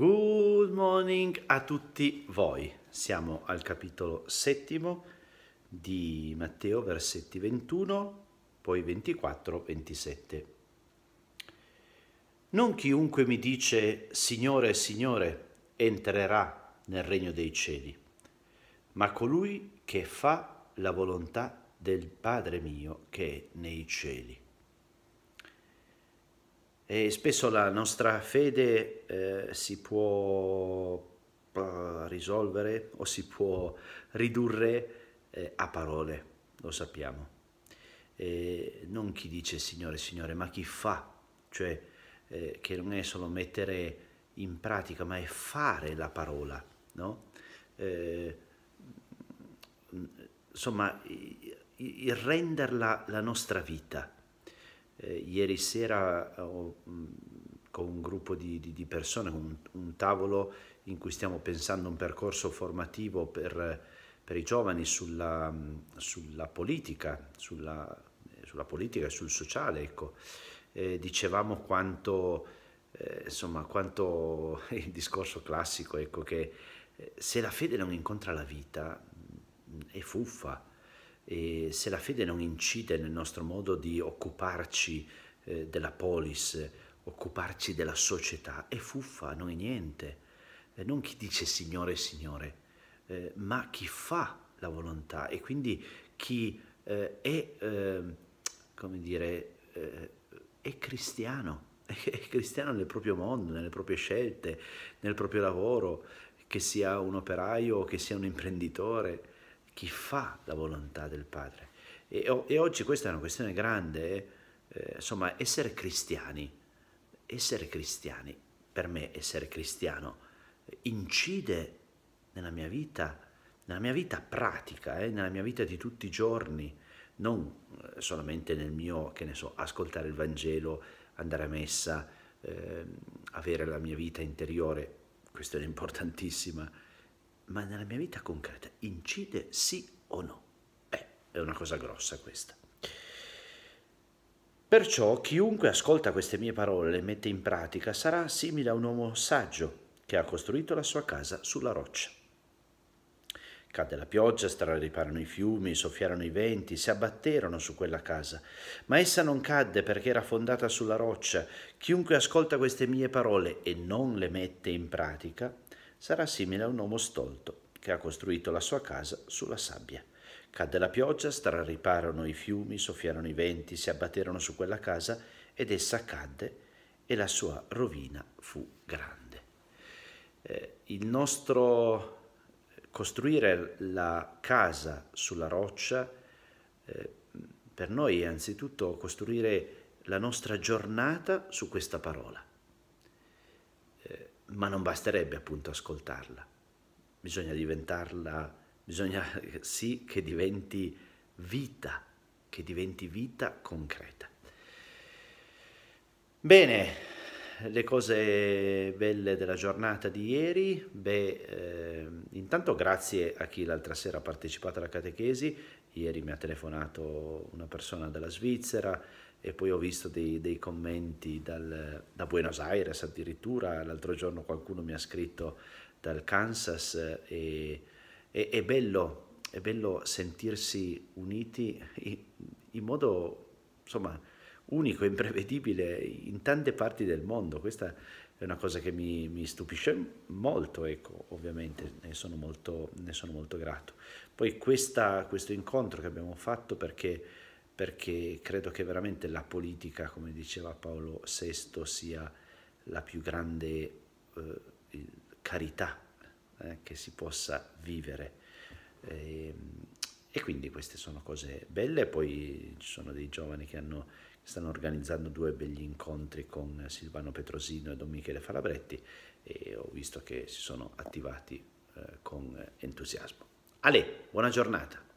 Good morning a tutti voi. Siamo al capitolo settimo di Matteo, versetti 21, poi 24, 27. Non chiunque mi dice Signore, Signore entrerà nel regno dei cieli, ma colui che fa la volontà del Padre mio che è nei cieli. E spesso la nostra fede eh, si può eh, risolvere o si può ridurre eh, a parole, lo sappiamo. E non chi dice Signore, Signore, ma chi fa, cioè eh, che non è solo mettere in pratica, ma è fare la parola, no? Eh, insomma, il renderla la nostra vita eh, ieri sera eh, ho, mh, mm, con un gruppo di, di, di persone, un, un, tavolo in cui stiamo pensando un percorso formativo per, per i giovani sulla, mm, sulla politica, sulla, eh, sulla, politica e sul sociale. Ecco. Eh, dicevamo quanto, eh, insomma, quanto il discorso classico, ecco, che eh, se la fede non incontra la vita mm, è fuffa e se la fede non incide nel nostro modo di occuparci eh, della polis, occuparci della società, è fuffa, non è niente. Eh, non chi dice Signore, Signore, eh, ma chi fa la volontà e quindi chi eh, è, ehm, come dire, eh, è cristiano, è cristiano nel proprio mondo, nelle proprie scelte, nel proprio lavoro, che sia un operaio, o che sia un imprenditore chi fa la volontà del Padre. E, e oggi questa è una questione grande, eh, eh, insomma, essere cristiani, essere cristiani, per me essere cristiano, incide nella mia vita, nella mia vita pratica, eh, nella mia vita di tutti i giorni, non eh, solamente nel mio, che ne so, ascoltare il Vangelo, andare a messa, eh, avere la mia vita interiore, questione importantissima, ma nella mia vita concreta incide sì o no? Beh, è una cosa grossa questa. Perciò chiunque ascolta queste mie parole e le mette in pratica sarà simile a un uomo saggio che ha costruito la sua casa sulla roccia. Cadde la pioggia, strariparono i fiumi, soffiarono i venti, si abbatterono su quella casa. Ma essa non cadde perché era fondata sulla roccia. Chiunque ascolta queste mie parole e non le mette in pratica sarà simile a un uomo stolto che ha costruito la sua casa sulla sabbia. Cadde la pioggia, strariparono i fiumi, soffiarono i venti, si abbatterono su quella casa ed essa cadde e la sua rovina fu grande. Eh, il nostro costruire la casa sulla roccia eh, per noi è anzitutto costruire la nostra giornata su questa parola ma non basterebbe appunto ascoltarla. Bisogna diventarla, bisogna sì che diventi vita, che diventi vita concreta. Bene, le cose belle della giornata di ieri, beh, eh, intanto grazie a chi l'altra sera ha partecipato alla catechesi, ieri mi ha telefonato una persona dalla Svizzera, e poi ho visto dei, dei commenti dal, da Buenos Aires addirittura, l'altro giorno qualcuno mi ha scritto dal Kansas e, e è, bello, è, bello, sentirsi uniti in modo insomma unico, imprevedibile in tante parti del mondo. Questa è una cosa che mi, mi stupisce molto, ecco, ovviamente ne sono molto, ne sono molto grato. Poi questa, questo incontro che abbiamo fatto perché perché credo che veramente la politica, come diceva Paolo VI, sia la più grande eh, carità eh, che si possa vivere. E, ehm, e, quindi queste sono cose belle, poi ci sono dei giovani che, hanno, stanno organizzando due begli incontri con Silvano Petrosino e Don Michele Falabretti e ho visto che si sono attivati eh, con entusiasmo. Ale, buona giornata!